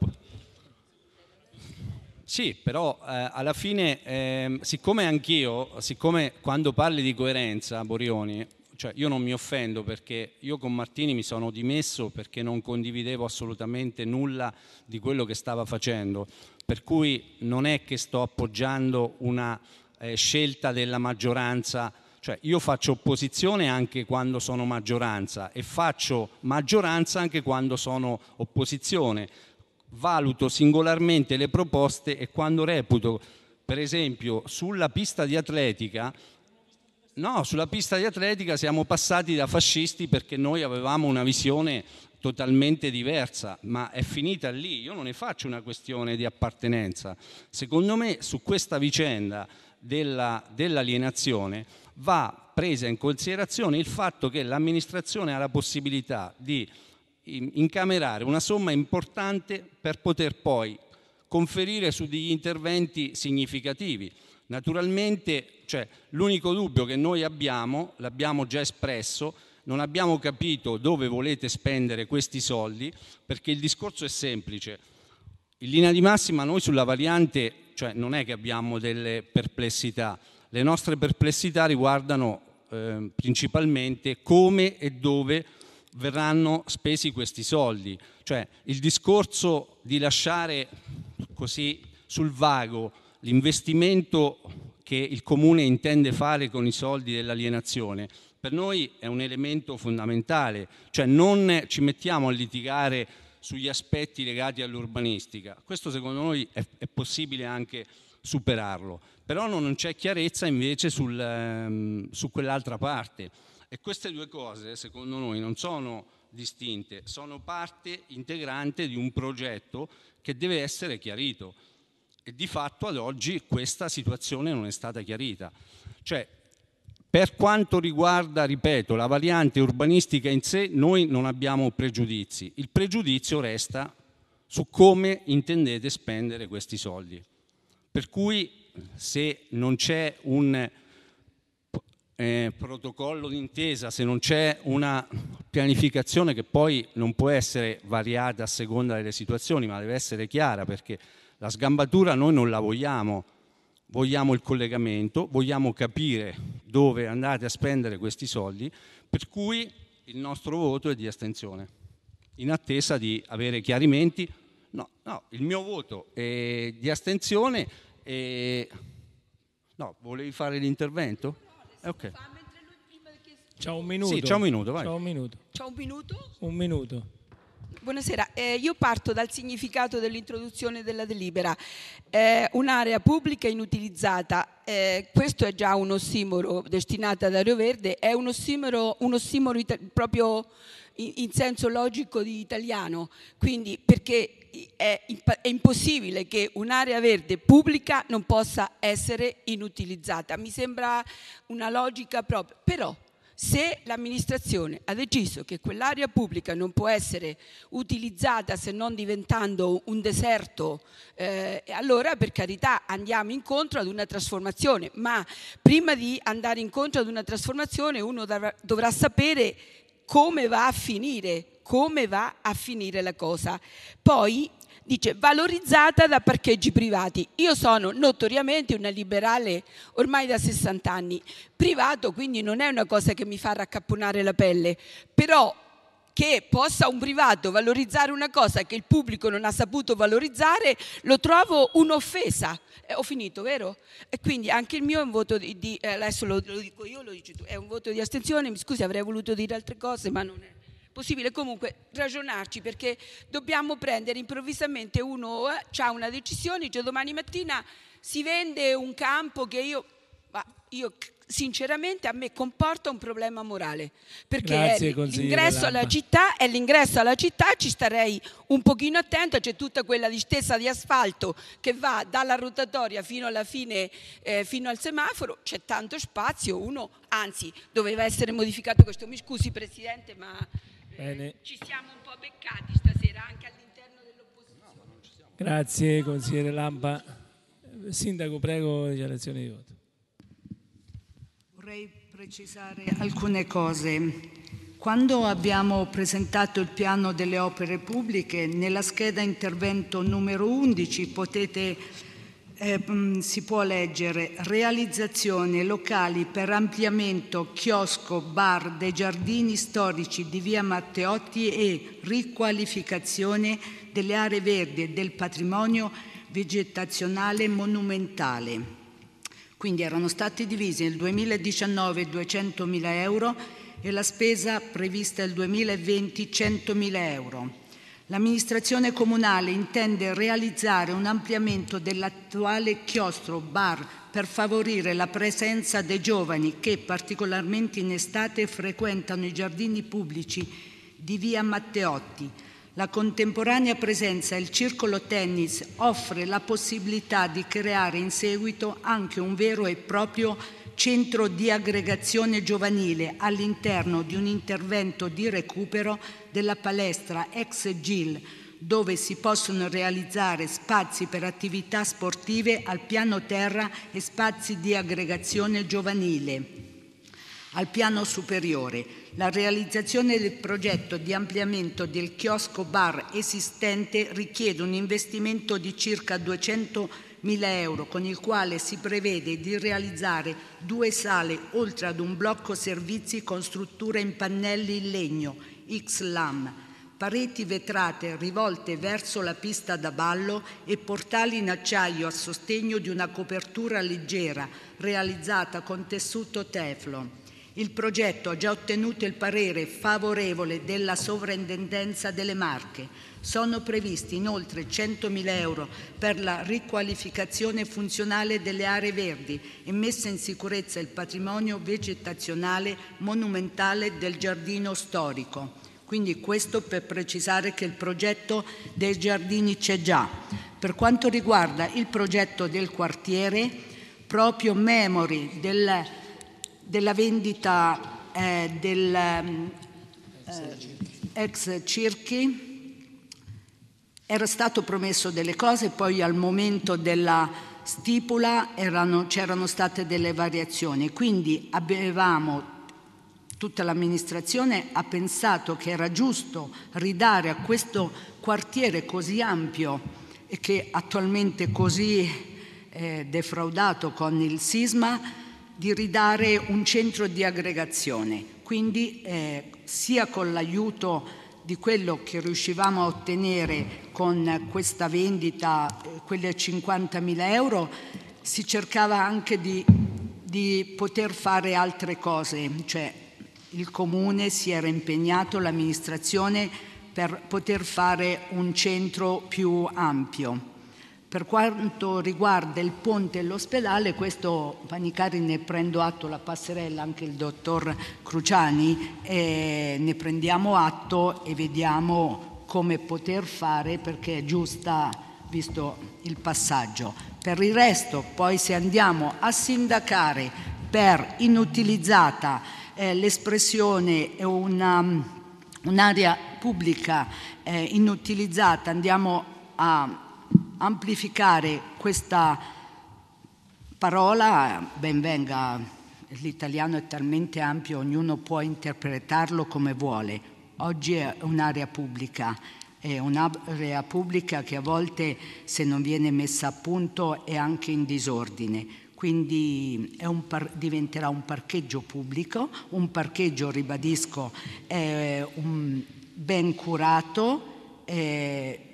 Sì, però eh, alla fine, eh, siccome anch'io, siccome quando parli di coerenza, Borioni, cioè io non mi offendo perché io con Martini mi sono dimesso perché non condividevo assolutamente nulla di quello che stava facendo, per cui non è che sto appoggiando una eh, scelta della maggioranza cioè io faccio opposizione anche quando sono maggioranza e faccio maggioranza anche quando sono opposizione. Valuto singolarmente le proposte e quando reputo, per esempio, sulla pista di atletica, no, sulla pista di atletica siamo passati da fascisti perché noi avevamo una visione totalmente diversa, ma è finita lì. Io non ne faccio una questione di appartenenza. Secondo me su questa vicenda della, dell'alienazione va presa in considerazione il fatto che l'amministrazione ha la possibilità di incamerare una somma importante per poter poi conferire su degli interventi significativi. Naturalmente, cioè, l'unico dubbio che noi abbiamo, l'abbiamo già espresso, non abbiamo capito dove volete spendere questi soldi, perché il discorso è semplice. In linea di massima noi sulla variante, cioè, non è che abbiamo delle perplessità, le nostre perplessità riguardano eh, principalmente come e dove verranno spesi questi soldi. Cioè il discorso di lasciare così sul vago l'investimento che il comune intende fare con i soldi dell'alienazione per noi è un elemento fondamentale, cioè non ci mettiamo a litigare sugli aspetti legati all'urbanistica. Questo secondo noi è, è possibile anche superarlo però non c'è chiarezza invece sul, ehm, su quell'altra parte. E queste due cose, secondo noi, non sono distinte, sono parte integrante di un progetto che deve essere chiarito. E di fatto ad oggi questa situazione non è stata chiarita. Cioè, per quanto riguarda, ripeto, la variante urbanistica in sé, noi non abbiamo pregiudizi. Il pregiudizio resta su come intendete spendere questi soldi. Per cui se non c'è un eh, protocollo d'intesa, se non c'è una pianificazione che poi non può essere variata a seconda delle situazioni, ma deve essere chiara perché la sgambatura noi non la vogliamo, vogliamo il collegamento, vogliamo capire dove andate a spendere questi soldi, per cui il nostro voto è di astensione, in attesa di avere chiarimenti. No, no, il mio voto è di astensione e... No, volevi fare l'intervento? No, eh, ok. C'è un minuto. Sì, c'è un minuto, vai. C'è un minuto. C'è un minuto? Un minuto. Buonasera, eh, io parto dal significato dell'introduzione della delibera. Eh, un'area pubblica inutilizzata, eh, questo è già un ossimoro destinato ad Ario Verde, è un ossimoro, un ossimoro ita- proprio in, in senso logico di italiano, quindi perché è, è impossibile che un'area verde pubblica non possa essere inutilizzata. Mi sembra una logica propria, però se l'amministrazione ha deciso che quell'area pubblica non può essere utilizzata se non diventando un deserto, eh, allora per carità andiamo incontro ad una trasformazione, ma prima di andare incontro ad una trasformazione uno dovrà, dovrà sapere come va a finire come va a finire la cosa. Poi dice valorizzata da parcheggi privati. Io sono notoriamente una liberale ormai da 60 anni, privato quindi non è una cosa che mi fa raccapponare la pelle, però che possa un privato valorizzare una cosa che il pubblico non ha saputo valorizzare, lo trovo un'offesa. Eh, ho finito, vero? E quindi anche il mio è un voto di, di eh, adesso lo, lo, dico io, lo dici tu, è un voto di astensione, mi scusi, avrei voluto dire altre cose, ma non è possibile comunque ragionarci perché dobbiamo prendere improvvisamente uno, eh, ha una decisione, cioè domani mattina si vende un campo che io, ma io sinceramente a me comporta un problema morale perché Grazie, l'ingresso alla città è l'ingresso alla città ci starei un pochino attento c'è tutta quella distesa di asfalto che va dalla rotatoria fino alla fine eh, fino al semaforo c'è tanto spazio uno anzi doveva essere modificato questo mi scusi presidente ma Bene. Ci siamo un po' beccati stasera anche all'interno dell'opposizione. Grazie consigliere Lampa. Sindaco, prego dichiarazione di voto. Vorrei precisare alcune cose. Quando abbiamo presentato il piano delle opere pubbliche, nella scheda intervento numero 11 potete eh, mm, si può leggere realizzazione locali per ampliamento chiosco, bar dei giardini storici di via Matteotti e riqualificazione delle aree verdi e del patrimonio vegetazionale monumentale. Quindi erano stati divisi nel 2019 200.000 euro e la spesa prevista nel 2020 100.000 euro. L'amministrazione comunale intende realizzare un ampliamento dell'attuale chiostro bar per favorire la presenza dei giovani che particolarmente in estate frequentano i giardini pubblici di via Matteotti. La contemporanea presenza del circolo tennis offre la possibilità di creare in seguito anche un vero e proprio centro di aggregazione giovanile all'interno di un intervento di recupero della palestra ex GIL dove si possono realizzare spazi per attività sportive al piano terra e spazi di aggregazione giovanile al piano superiore. La realizzazione del progetto di ampliamento del chiosco bar esistente richiede un investimento di circa 200 euro 1.000 euro con il quale si prevede di realizzare due sale oltre ad un blocco servizi con strutture in pannelli in legno, x pareti vetrate rivolte verso la pista da ballo e portali in acciaio a sostegno di una copertura leggera realizzata con tessuto Teflon. Il progetto ha già ottenuto il parere favorevole della sovrintendenza delle Marche sono previsti inoltre 100.000 euro per la riqualificazione funzionale delle aree verdi e messa in sicurezza il patrimonio vegetazionale monumentale del giardino storico. Quindi questo per precisare che il progetto dei giardini c'è già. Per quanto riguarda il progetto del quartiere, proprio memori del, della vendita eh, del mm, eh, ex Circhi, era stato promesso delle cose, poi al momento della stipula erano, c'erano state delle variazioni, quindi avevamo tutta l'amministrazione ha pensato che era giusto ridare a questo quartiere così ampio e che attualmente così eh, defraudato con il sisma, di ridare un centro di aggregazione. Quindi eh, sia con l'aiuto di quello che riuscivamo a ottenere con questa vendita, eh, quelle 50.000 euro, si cercava anche di, di poter fare altre cose, cioè il comune si era impegnato, l'amministrazione, per poter fare un centro più ampio. Per quanto riguarda il ponte e l'ospedale, questo Panicari ne prendo atto, la passerella, anche il dottor Cruciani, ne prendiamo atto e vediamo come poter fare perché è giusta visto il passaggio. Per il resto, poi se andiamo a sindacare per inutilizzata eh, l'espressione una, un'area pubblica eh, inutilizzata, andiamo a amplificare questa parola, ben venga, l'italiano è talmente ampio, ognuno può interpretarlo come vuole. Oggi è un'area pubblica, è un'area pubblica che a volte se non viene messa a punto è anche in disordine quindi un par- diventerà un parcheggio pubblico, un parcheggio, ribadisco, un ben curato, eh,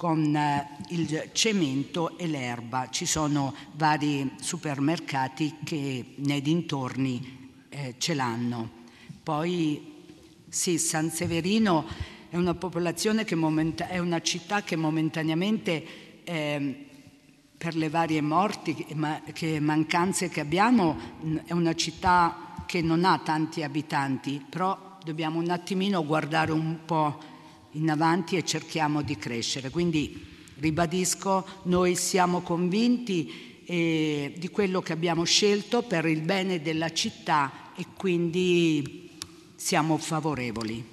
con eh, il cemento e l'erba. Ci sono vari supermercati che nei dintorni eh, ce l'hanno. Poi sì, San Severino è una, che momenta- è una città che momentaneamente eh, per le varie morti ma- che mancanze che abbiamo è una città che non ha tanti abitanti, però dobbiamo un attimino guardare un po' in avanti e cerchiamo di crescere. Quindi ribadisco, noi siamo convinti eh, di quello che abbiamo scelto per il bene della città e quindi siamo favorevoli.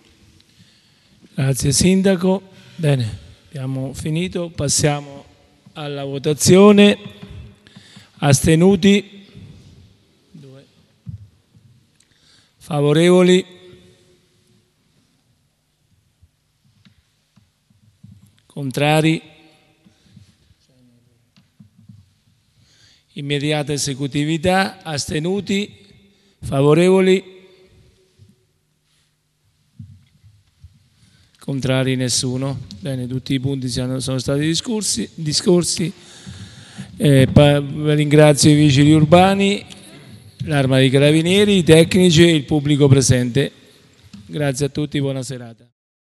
Grazie Sindaco. Bene, abbiamo finito, passiamo alla votazione. Astenuti? Favorevoli? Contrari? Immediata esecutività, astenuti, favorevoli? Contrari nessuno. Bene, tutti i punti sono stati discorsi. discorsi. Eh, ringrazio i vigili urbani, l'arma dei carabinieri, i tecnici e il pubblico presente. Grazie a tutti, buona serata.